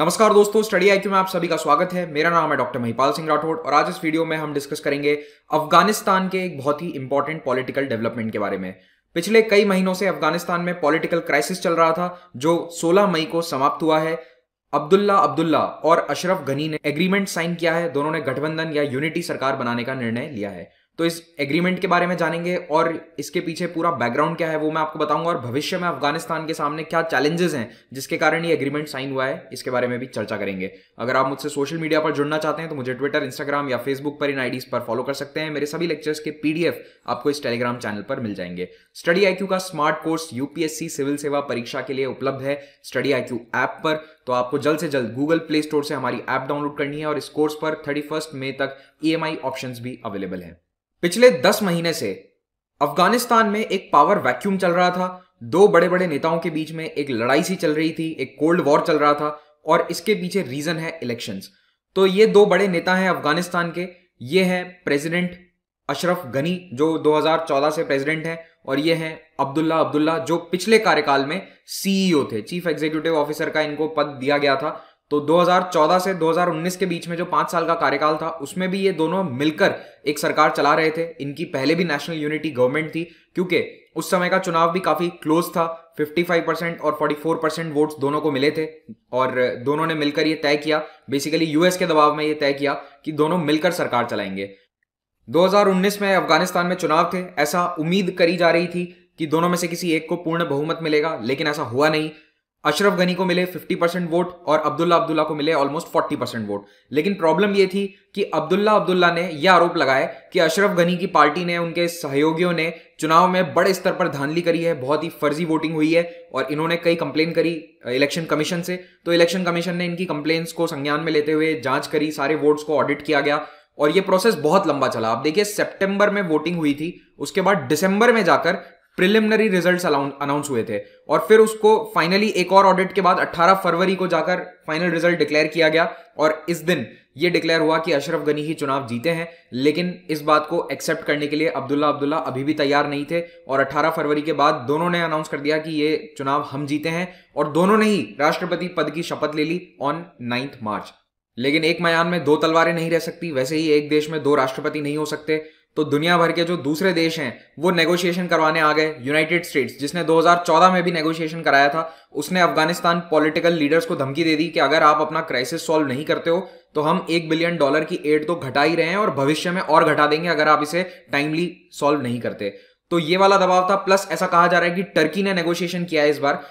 नमस्कार दोस्तों स्टडी आई में आप सभी का स्वागत है मेरा नाम है डॉक्टर महिपाल सिंह राठौड़ और आज इस वीडियो में हम डिस्कस करेंगे अफगानिस्तान के एक बहुत ही इंपॉर्टेंट पॉलिटिकल डेवलपमेंट के बारे में पिछले कई महीनों से अफगानिस्तान में पॉलिटिकल क्राइसिस चल रहा था जो 16 मई को समाप्त हुआ है अब्दुल्ला अब्दुल्ला और अशरफ घनी ने एग्रीमेंट साइन किया है दोनों ने गठबंधन या यूनिटी सरकार बनाने का निर्णय लिया है तो इस एग्रीमेंट के बारे में जानेंगे और इसके पीछे पूरा बैकग्राउंड क्या है वो मैं आपको बताऊंगा और भविष्य में अफगानिस्तान के सामने क्या चैलेंजेस हैं जिसके कारण ये एग्रीमेंट साइन हुआ है इसके बारे में भी चर्चा करेंगे अगर आप मुझसे सोशल मीडिया पर जुड़ना चाहते हैं तो मुझे ट्विटर इंस्टाग्राम या फेसबुक पर इन आईडीज पर फॉलो कर सकते हैं मेरे सभी लेक्चर्स के पीडीएफ आपको इस टेलीग्राम चैनल पर मिल जाएंगे स्टडी आई का स्मार्ट कोर्स यूपीएससी सिविल सेवा परीक्षा के लिए उपलब्ध है स्टडी आई ऐप पर तो आपको जल्द से जल्द गूगल प्ले स्टोर से हमारी ऐप डाउनलोड करनी है और इस कोर्स पर थर्टी मई तक ई e ऑप्शंस भी अवेलेबल है पिछले दस महीने से अफगानिस्तान में एक पावर वैक्यूम चल रहा था दो बड़े बड़े नेताओं के बीच में एक लड़ाई सी चल रही थी एक कोल्ड वॉर चल रहा था और इसके पीछे रीजन है इलेक्शंस तो ये दो बड़े नेता हैं अफगानिस्तान के ये हैं प्रेसिडेंट अशरफ गनी जो 2014 से प्रेसिडेंट हैं और ये हैं अब्दुल्ला अब्दुल्ला जो पिछले कार्यकाल में सीईओ e थे चीफ एग्जीक्यूटिव ऑफिसर का इनको पद दिया गया था तो 2014 से 2019 के बीच में जो पांच साल का कार्यकाल था उसमें भी ये दोनों मिलकर एक सरकार चला रहे थे इनकी पहले भी नेशनल यूनिटी गवर्नमेंट थी क्योंकि उस समय का चुनाव भी काफ़ी क्लोज था 55 परसेंट और 44 परसेंट वोट्स दोनों को मिले थे और दोनों ने मिलकर ये तय किया बेसिकली यूएस के दबाव में ये तय किया कि दोनों मिलकर सरकार चलाएंगे 2019 में अफगानिस्तान में चुनाव थे ऐसा उम्मीद करी जा रही थी कि दोनों में से किसी एक को पूर्ण बहुमत मिलेगा लेकिन ऐसा हुआ नहीं अशरफ गनी को मिले 50 परसेंट वोट और अब्दुल्ला अब्दुल्ला को मिले ऑलमोस्ट 40 परसेंट वोट लेकिन प्रॉब्लम यह थी कि अब्दुल्ला अब्दुल्ला ने यह आरोप लगाया कि अशरफ गनी की पार्टी ने उनके सहयोगियों ने चुनाव में बड़े स्तर पर धांधली करी है बहुत ही फर्जी वोटिंग हुई है और इन्होंने कई कंप्लेन करी इलेक्शन कमीशन से तो इलेक्शन कमीशन ने इनकी कंप्लेन्स को संज्ञान में लेते हुए जांच करी सारे वोट्स को ऑडिट किया गया और ये प्रोसेस बहुत लंबा चला आप देखिए सितंबर में वोटिंग हुई थी उसके बाद दिसंबर में जाकर प्रिलिमिनरी रिजल्ट्स अनाउंस हुए थे और फिर उसको फाइनली एक और ऑडिट के बाद 18 फरवरी को जाकर फाइनल रिजल्ट डिक्लेयर किया गया और इस दिन ये डिक्लेयर हुआ कि अशरफ गनी ही चुनाव जीते हैं लेकिन इस बात को एक्सेप्ट करने के लिए अब्दुल्ला अब्दुल्ला अभी भी तैयार नहीं थे और 18 फरवरी के बाद दोनों ने अनाउंस कर दिया कि ये चुनाव हम जीते हैं और दोनों ने ही राष्ट्रपति पद की शपथ ले ली ऑन नाइन्थ मार्च लेकिन एक मयान में दो तलवारें नहीं रह सकती वैसे ही एक देश में दो राष्ट्रपति नहीं हो सकते तो दुनिया भर के जो दूसरे देश हैं वो नेगोशिएशन करवाने आ गए यूनाइटेड स्टेट्स जिसने 2014 में भी नेगोशिएशन कराया था उसने अफगानिस्तान पॉलिटिकल लीडर्स को धमकी दे दी कि अगर आप अपना क्राइसिस सॉल्व नहीं करते हो तो हम एक बिलियन डॉलर की एड तो घटा ही रहे हैं और भविष्य में और घटा देंगे अगर आप इसे टाइमली सॉल्व नहीं करते तो ये वाला दबाव था प्लस ऐसा कहा जा रहा है कि टर्की ने नेगोशिएशन किया है इस बार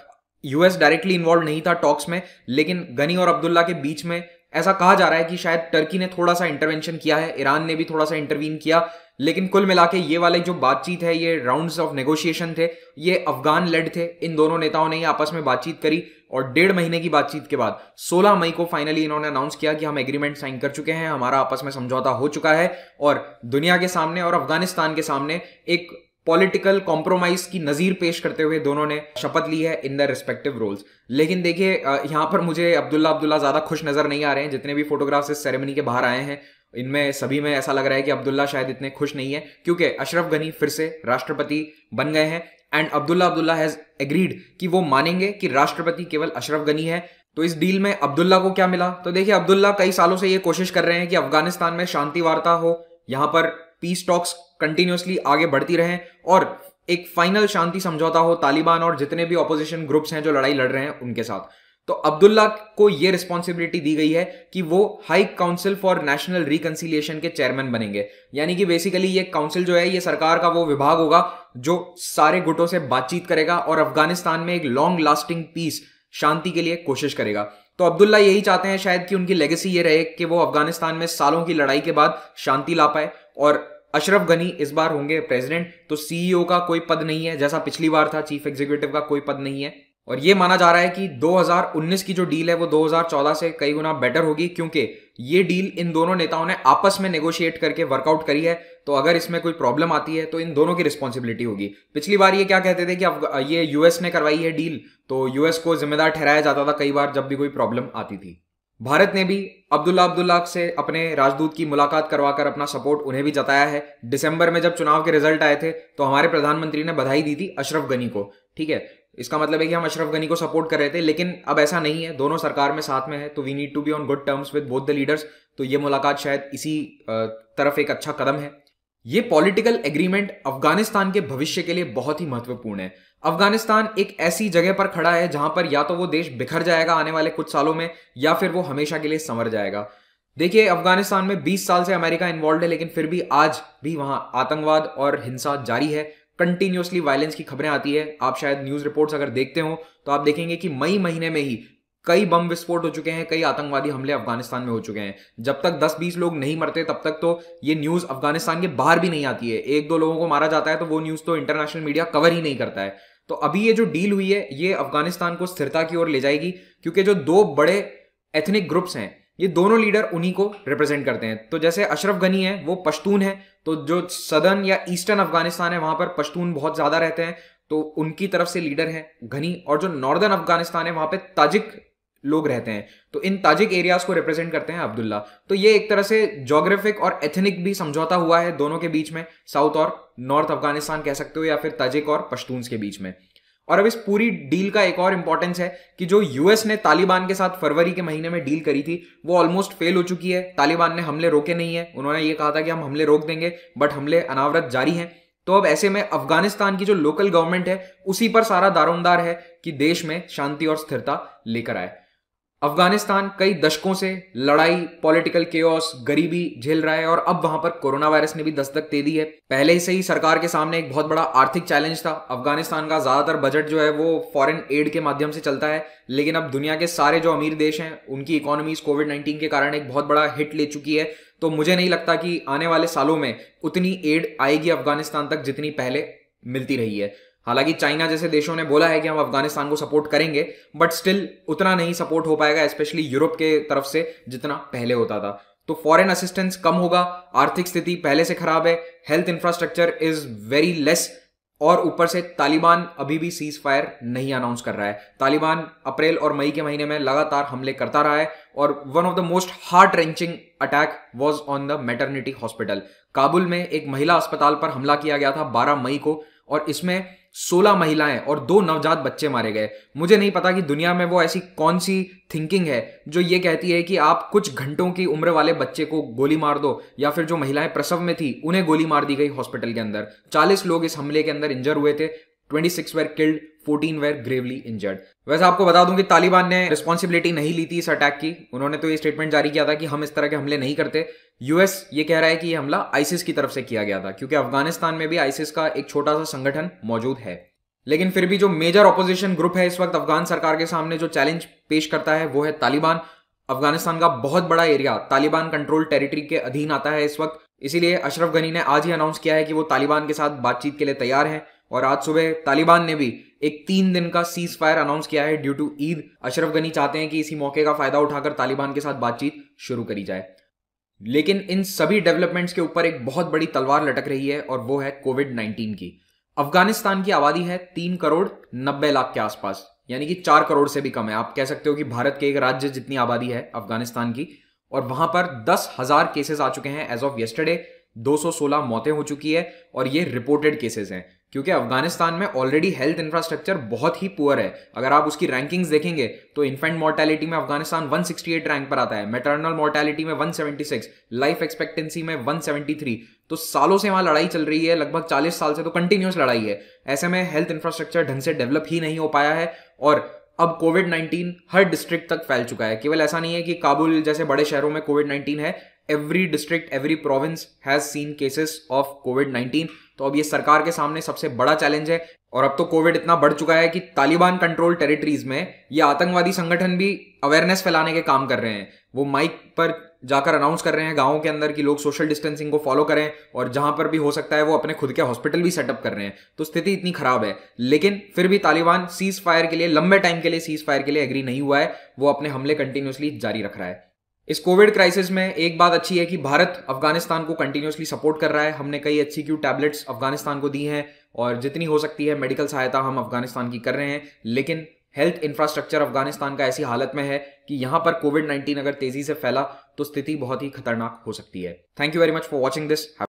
यूएस डायरेक्टली इन्वॉल्व नहीं था टॉक्स में लेकिन गनी और अब्दुल्ला के बीच में ऐसा कहा जा रहा है कि शायद टर्की ने थोड़ा सा इंटरवेंशन किया है ईरान ने भी थोड़ा सा इंटरवीन किया लेकिन कुल मिला के ये वाले जो बातचीत है ये राउंड्स ऑफ नेगोशिएशन थे ये अफगान लेड थे इन दोनों नेताओं ने आपस में बातचीत करी और डेढ़ महीने की बातचीत के बाद 16 मई को फाइनली इन्होंने अनाउंस किया कि हम एग्रीमेंट साइन कर चुके हैं हमारा आपस में समझौता हो चुका है और दुनिया के सामने और अफगानिस्तान के सामने एक पॉलिटिकल कॉम्प्रोमाइज की नज़ीर पेश करते हुए दोनों ने शपथ ली है इन द रिस्पेक्टिव रोल्स लेकिन देखिए यहाँ पर मुझे अब्दुल्ला अब्दुल्ला ज़्यादा खुश नज़र नहीं आ रहे हैं जितने भी फोटोग्राफ्स इस सेरेमनी के बाहर आए हैं इनमें सभी में ऐसा लग रहा है कि अब्दुल्ला शायद इतने खुश नहीं है क्योंकि अशरफ गनी फिर से राष्ट्रपति बन गए हैं and Abdullah Abdullah has agreed कि वो मानेंगे कि राष्ट्रपति केवल अशरफ गनी है तो इस डील में अब्दुल्ला को क्या मिला तो देखिए अब्दुल्ला कई सालों से ये कोशिश कर रहे हैं कि अफगानिस्तान में शांति वार्ता हो यहाँ पर पीस टॉक्स कंटिन्यूसली आगे बढ़ती रहे और एक फाइनल शांति समझौता हो तालिबान और जितने भी ऑपोजिशन ग्रुप्स हैं जो लड़ाई लड़ रहे हैं उनके साथ तो अब्दुल्ला को यह रिस्पॉन्सिबिलिटी दी गई है कि वो high council for national reconciliation के चेयरमैन बनेंगे यानी कि बेसिकली ये काउंसिल जो है ये सरकार का वो विभाग होगा जो सारे गुटों से बातचीत करेगा और अफगानिस्तान में एक लॉन्ग लास्टिंग पीस शांति के लिए कोशिश करेगा तो अब्दुल्ला यही चाहते हैं शायद कि उनकी लेगेसी ये रहे कि वो अफगानिस्तान में सालों की लड़ाई के बाद शांति ला पाए और अशरफ गनी इस बार होंगे प्रेसिडेंट तो सीईओ का कोई पद नहीं है जैसा पिछली बार था चीफ एग्जीक्यूटिव का कोई पद नहीं है और ये माना जा रहा है कि 2019 की जो डील है वो 2014 से कई गुना बेटर होगी क्योंकि ये डील इन दोनों नेताओं ने आपस में नेगोशिएट करके वर्कआउट करी है तो अगर इसमें कोई प्रॉब्लम आती है तो इन दोनों की रिस्पॉन्सिबिलिटी होगी पिछली बार ये क्या कहते थे कि अब ये यूएस ने करवाई है डील तो यूएस को जिम्मेदार ठहराया जाता था कई बार जब भी कोई प्रॉब्लम आती थी भारत ने भी अब्दुल्ला अब्दुल्ला से अपने राजदूत की मुलाकात करवाकर अपना सपोर्ट उन्हें भी जताया है दिसंबर में जब चुनाव के रिजल्ट आए थे तो हमारे प्रधानमंत्री ने बधाई दी थी अशरफ गनी को ठीक है इसका मतलब है कि हम अशरफ गनी को सपोर्ट कर रहे थे लेकिन अब ऐसा नहीं है दोनों सरकार में साथ में है तो we need to be on good terms with both the leaders तो ये मुलाकात शायद इसी तरफ एक अच्छा कदम है ये पॉलिटिकल एग्रीमेंट अफगानिस्तान के भविष्य के लिए बहुत ही महत्वपूर्ण है अफगानिस्तान एक ऐसी जगह पर खड़ा है जहां पर या तो वो देश बिखर जाएगा आने वाले कुछ सालों में या फिर वो हमेशा के लिए संवर जाएगा देखिए अफगानिस्तान में 20 साल से अमेरिका इन्वॉल्व है लेकिन फिर भी आज भी वहां आतंकवाद और हिंसा जारी है कंटिन्यूसली वायलेंस की खबरें आती है आप शायद न्यूज रिपोर्ट्स अगर देखते हो तो आप देखेंगे कि मई महीने में ही कई बम विस्फोट हो चुके हैं कई आतंकवादी हमले अफगानिस्तान में हो चुके हैं जब तक 10-20 लोग नहीं मरते तब तक तो ये न्यूज अफगानिस्तान के बाहर भी नहीं आती है एक दो लोगों को मारा जाता है तो वो न्यूज तो इंटरनेशनल मीडिया कवर ही नहीं करता है तो अभी ये जो डील हुई है ये अफगानिस्तान को स्थिरता की ओर ले जाएगी क्योंकि जो दो बड़े एथनिक ग्रुप्स हैं ये दोनों लीडर उन्हीं को रिप्रेजेंट करते हैं तो जैसे अशरफ गनी है वो पश्तून है तो जो सदर्न या ईस्टर्न अफगानिस्तान है वहां पर पश्तून बहुत ज्यादा रहते हैं तो उनकी तरफ से लीडर है घनी और जो नॉर्दर्न अफगानिस्तान है वहां पे ताजिक लोग रहते हैं तो इन ताजिक एरियाज को रिप्रेजेंट करते हैं अब्दुल्ला तो ये एक तरह से जोग्राफिक और एथनिक भी समझौता हुआ है दोनों के बीच में साउथ और नॉर्थ अफगानिस्तान कह सकते हो या फिर ताजिक और पश्तून के बीच में और अब इस पूरी डील का एक और इंपॉर्टेंस है कि जो यूएस ने तालिबान के साथ फरवरी के महीने में डील करी थी वो ऑलमोस्ट फेल हो चुकी है तालिबान ने हमले रोके नहीं है उन्होंने ये कहा था कि हम हमले रोक देंगे बट हमले अनावरत जारी हैं तो अब ऐसे में अफगानिस्तान की जो लोकल गवर्नमेंट है उसी पर सारा दारोमदार है कि देश में शांति और स्थिरता लेकर आए अफगानिस्तान कई दशकों से लड़ाई पॉलिटिकल के गरीबी झेल रहा है और अब वहां पर कोरोना वायरस ने भी दस्तक दे दी है पहले से ही सरकार के सामने एक बहुत बड़ा आर्थिक चैलेंज था अफगानिस्तान का ज्यादातर बजट जो है वो फॉरेन एड के माध्यम से चलता है लेकिन अब दुनिया के सारे जो अमीर देश हैं उनकी इकोनॉमीज कोविड नाइन्टीन के कारण एक बहुत बड़ा हिट ले चुकी है तो मुझे नहीं लगता कि आने वाले सालों में उतनी एड आएगी अफगानिस्तान तक जितनी पहले मिलती रही है हालांकि चाइना जैसे देशों ने बोला है कि हम अफगानिस्तान को सपोर्ट करेंगे बट स्टिल उतना नहीं सपोर्ट हो पाएगा स्पेशली यूरोप के तरफ से जितना पहले होता था तो फॉरेन असिस्टेंस कम होगा आर्थिक स्थिति पहले से खराब है health infrastructure is very less और ऊपर से तालिबान अभी भी सीज फायर नहीं अनाउंस कर रहा है तालिबान अप्रैल और मई के महीने में लगातार हमले करता रहा है और one of the most heart wrenching attack was on the maternity hospital Kabul में एक महिला अस्पताल पर हमला किया गया था 12 मई को और इसमें 16 महिलाएं और दो नवजात बच्चे मारे गए मुझे नहीं पता कि दुनिया में वो ऐसी कौन सी थिंकिंग है जो ये कहती है कि आप कुछ घंटों की उम्र वाले बच्चे को गोली मार दो या फिर जो महिलाएं प्रसव में थी उन्हें गोली मार दी गई हॉस्पिटल के अंदर 40 लोग इस हमले के अंदर इंजर हुए थे 26 were killed 14 were gravely injured वैसे आपको बता दूं कि तालिबान ने रिस्पॉन्सिबिलिटी नहीं ली थी इस अटैक की उन्होंने तो ये स्टेटमेंट जारी किया था कि हम इस तरह के हमले नहीं करते यूएस ये कह रहा है कि ये हमला आइसिस की तरफ से किया गया था क्योंकि अफगानिस्तान में भी आइसिस का एक छोटा सा संगठन मौजूद है लेकिन फिर भी जो मेजर ऑपोजिशन ग्रुप है इस वक्त अफगान सरकार के सामने जो चैलेंज पेश करता है वो है तालिबान अफगानिस्तान का बहुत बड़ा एरिया तालिबान कंट्रोल टेरिटरी के अधीन आता है इस वक्त इसीलिए अशरफ गनी ने आज ही अनाउंस किया है कि वो तालिबान के साथ बातचीत के लिए तैयार हैं और आज सुबह तालिबान ने भी एक तीन दिन का सीज फायर अनाउंस किया है due to Eid Ashraf Ghani चाहते हैं कि इसी मौके का फायदा उठाकर तालिबान के साथ बातचीत शुरू करी जाए लेकिन इन सभी डेवलपमेंट्स के ऊपर एक बहुत बड़ी तलवार लटक रही है और वो है कोविड नाइन्टीन की अफगानिस्तान की आबादी है तीन करोड़ नब्बे लाख के आसपास यानी कि चार करोड़ से भी कम है आप कह सकते हो कि भारत के एक राज्य जितनी आबादी है अफगानिस्तान की और वहां पर दस हजार केसेस आ चुके हैं एज ऑफ यस्टरडे 216 मौतें हो चुकी है और ये रिपोर्टेड केसेस हैं क्योंकि अफगानिस्तान में ऑलरेडी हेल्थ इंफ्रास्ट्रक्चर बहुत ही पुअर है अगर आप उसकी रैंकिंग्स देखेंगे तो इन्फेंट मॉर्टेलिटी में अफगानिस्तान 168 रैंक पर आता है मेटर्नल मॉर्टेलिटी में 176, लाइफ एक्सपेक्टेंसी में 173 तो सालों से वहां लड़ाई चल रही है लगभग 40 साल से तो कंटिन्यूस लड़ाई है ऐसे में हेल्थ इंफ्रास्ट्रक्चर ढंग से डेवलप ही नहीं हो पाया है और अब कोविड नाइन्टीन हर डिस्ट्रिक्ट तक फैल चुका है केवल ऐसा नहीं है कि काबुल जैसे बड़े शहरों में कोविड नाइन्टीन है every district every province has seen cases of COVID nineteen तो अब ये सरकार के सामने सबसे बड़ा चैलेंज है और अब तो कोविड इतना बढ़ चुका है कि तालिबान कंट्रोल टेरिटरीज में ये आतंकवादी संगठन भी अवेयरनेस फैलाने के काम कर रहे हैं वो माइक पर जाकर अनाउंस कर रहे हैं गाँव के अंदर कि लोग सोशल डिस्टेंसिंग को फॉलो करें और जहां पर भी हो सकता है वो अपने खुद के हॉस्पिटल भी सेटअप कर रहे हैं तो स्थिति इतनी खराब है लेकिन फिर भी तालिबान सीज फायर के लिए लंबे टाइम के लिए सीज फायर के लिए एग्री नहीं हुआ है वो अपने हमले कंटिन्यूसली जारी रख रहा है इस कोविड क्राइसिस में एक बात अच्छी है कि भारत अफगानिस्तान को कंटिन्यूसली सपोर्ट कर रहा है हमने कई अच्छी क्यू टैबलेट्स अफगानिस्तान को दी हैं और जितनी हो सकती है मेडिकल सहायता हम अफगानिस्तान की कर रहे हैं लेकिन हेल्थ इंफ्रास्ट्रक्चर अफगानिस्तान का ऐसी हालत में है कि यहां पर कोविड नाइन्टीन अगर तेजी से फैला तो स्थिति बहुत ही खतरनाक हो सकती है thank you very much for watching this